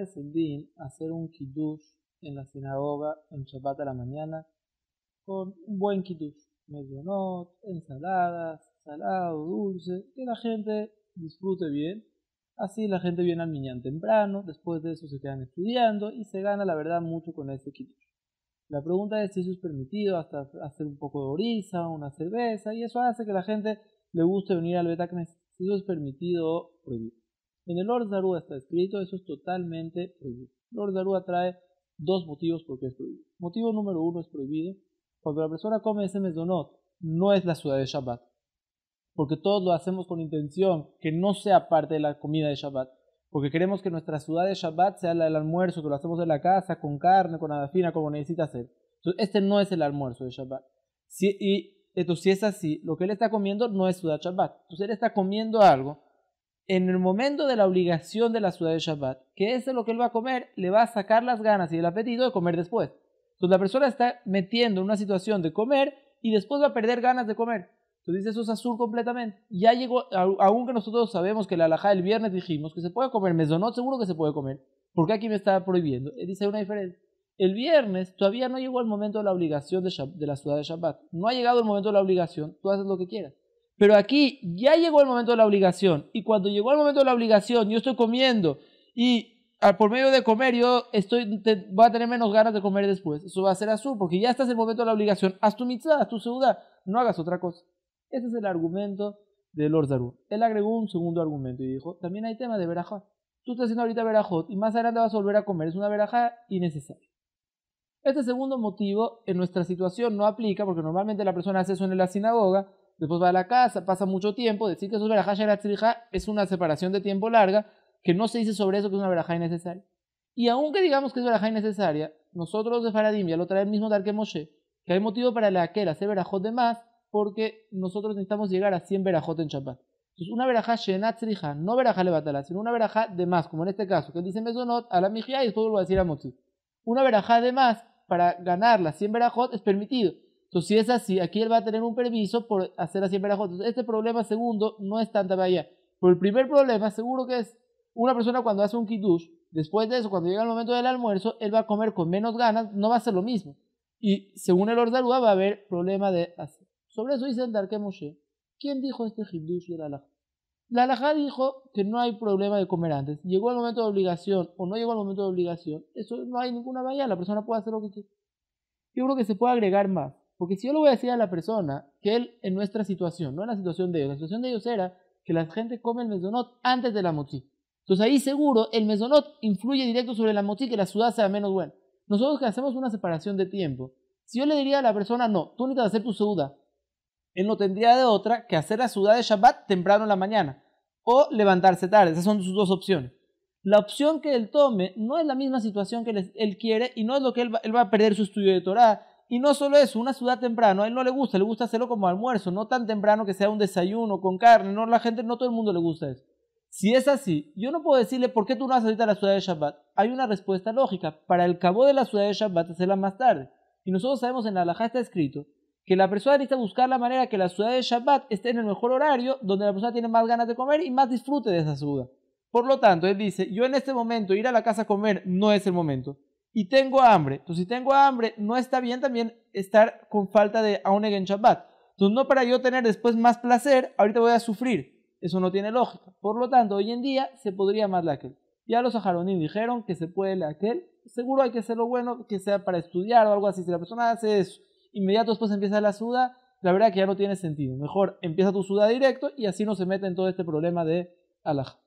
es hacer un kiddush en la sinagoga en Shabbat a la mañana con un buen medio not ensaladas, salado, dulce, que la gente disfrute bien. Así la gente viene al miñán temprano, después de eso se quedan estudiando y se gana la verdad mucho con ese kiddush. La pregunta es si eso es permitido hasta hacer un poco de oriza, una cerveza, y eso hace que la gente le guste venir al Betacnes. Si eso es permitido o prohibido. En el Lord Daru está escrito, eso es totalmente prohibido. El Lord Daru trae dos motivos por qué es prohibido. Motivo número uno es prohibido Cuando la persona come ese mesdonot, no es la ciudad de Shabbat. Porque todos lo hacemos con intención que no sea parte de la comida de Shabbat. Porque queremos que nuestra ciudad de Shabbat sea la del almuerzo, que lo hacemos en la casa, con carne, con fina, como necesita ser. Entonces, este no es el almuerzo de Shabbat. Si, y entonces, si es así, lo que él está comiendo no es ciudad Shabbat. Entonces, él está comiendo algo en el momento de la obligación de la ciudad de Shabbat, que es lo que él va a comer, le va a sacar las ganas y el apetito de comer después. Entonces la persona está metiendo en una situación de comer y después va a perder ganas de comer. Entonces eso es azul completamente. Ya llegó, aunque nosotros sabemos que la alhaja del viernes dijimos que se puede comer mesonot, seguro que se puede comer. porque aquí me está prohibiendo? Eh, dice una diferencia. El viernes todavía no llegó el momento de la obligación de, de la ciudad de Shabbat. No ha llegado el momento de la obligación. Tú haces lo que quieras. Pero aquí ya llegó el momento de la obligación. Y cuando llegó el momento de la obligación, yo estoy comiendo y ah, por medio de comer yo voy a tener menos ganas de comer después. Eso va a ser azul, porque ya estás en el momento de la obligación. Haz tu mitzvah, haz tu seuda, no hagas otra cosa. Ese es el argumento de Lord Él agregó un segundo argumento y dijo, también hay tema de verajá. Tú estás haciendo ahorita verajot y más adelante vas a volver a comer. Es una verajá innecesaria. Este segundo motivo en nuestra situación no aplica porque normalmente la persona hace eso en la sinagoga después va a la casa, pasa mucho tiempo. Decir que eso es verajá es una separación de tiempo larga, que no se dice sobre eso que es una verajá innecesaria. Y aunque digamos que es verajá innecesaria, nosotros de Faradim ya lo trae el mismo Darke Moshe, que hay motivo para la que hacer verajot de más, porque nosotros necesitamos llegar a 100 verajot en Shabbat. Entonces, una en shenatzrija, no verajá levatala, sino una verajá de más, como en este caso, que dice Mesonot a la Mijia y lo va a decir a Motzi. Una verajá de más para ganar las 100 verajot es permitido. Entonces, si es así, aquí él va a tener un permiso por hacer así en Berajot. Entonces, este problema segundo no es tanta bahía. Pero el primer problema seguro que es una persona cuando hace un kiddush, después de eso, cuando llega el momento del almuerzo, él va a comer con menos ganas, no va a hacer lo mismo. Y según el Ordarúa va a haber problema de hacer. Sobre eso dice Darke Moshe, ¿quién dijo este kiddush de la La laja dijo que no hay problema de comer antes. Llegó el momento de obligación o no llegó el momento de obligación, eso no hay ninguna bahía, la persona puede hacer lo que quiera. Yo creo que se puede agregar más. Porque si yo le voy a decir a la persona que él, en nuestra situación, no en la situación de ellos, la situación de ellos era que la gente come el mesonot antes de la motzi. Entonces ahí seguro el mesonot influye directo sobre la motzi que la ciudad sea menos buena. Nosotros que hacemos una separación de tiempo, si yo le diría a la persona, no, tú necesitas hacer tu suda, él no tendría de otra que hacer la ciudad de Shabbat temprano en la mañana o levantarse tarde. Esas son sus dos opciones. La opción que él tome no es la misma situación que él quiere y no es lo que él va, él va a perder su estudio de Torah, y no solo eso, una ciudad temprano, a él no le gusta, le gusta hacerlo como almuerzo, no tan temprano que sea un desayuno con carne, no la gente, no todo el mundo le gusta eso. Si es así, yo no puedo decirle por qué tú no haces ahorita la ciudad de Shabbat. Hay una respuesta lógica. Para el cabo de la ciudad de Shabbat hacerla más tarde. Y nosotros sabemos en la halajá está escrito que la persona necesita buscar la manera que la ciudad de Shabbat esté en el mejor horario, donde la persona tiene más ganas de comer y más disfrute de esa ciudad. Por lo tanto, él dice, yo en este momento ir a la casa a comer no es el momento y tengo hambre. Entonces, si tengo hambre, no está bien también estar con falta de Aoneg en Shabbat. Entonces, no para yo tener después más placer, ahorita voy a sufrir. Eso no tiene lógica. Por lo tanto, hoy en día se podría más la Ya los ajaronim dijeron que se puede la Seguro hay que lo bueno, que sea para estudiar o algo así. Si la persona hace eso, inmediato después empieza la suda, la verdad que ya no tiene sentido. Mejor empieza tu suda directo y así no se mete en todo este problema de alaja.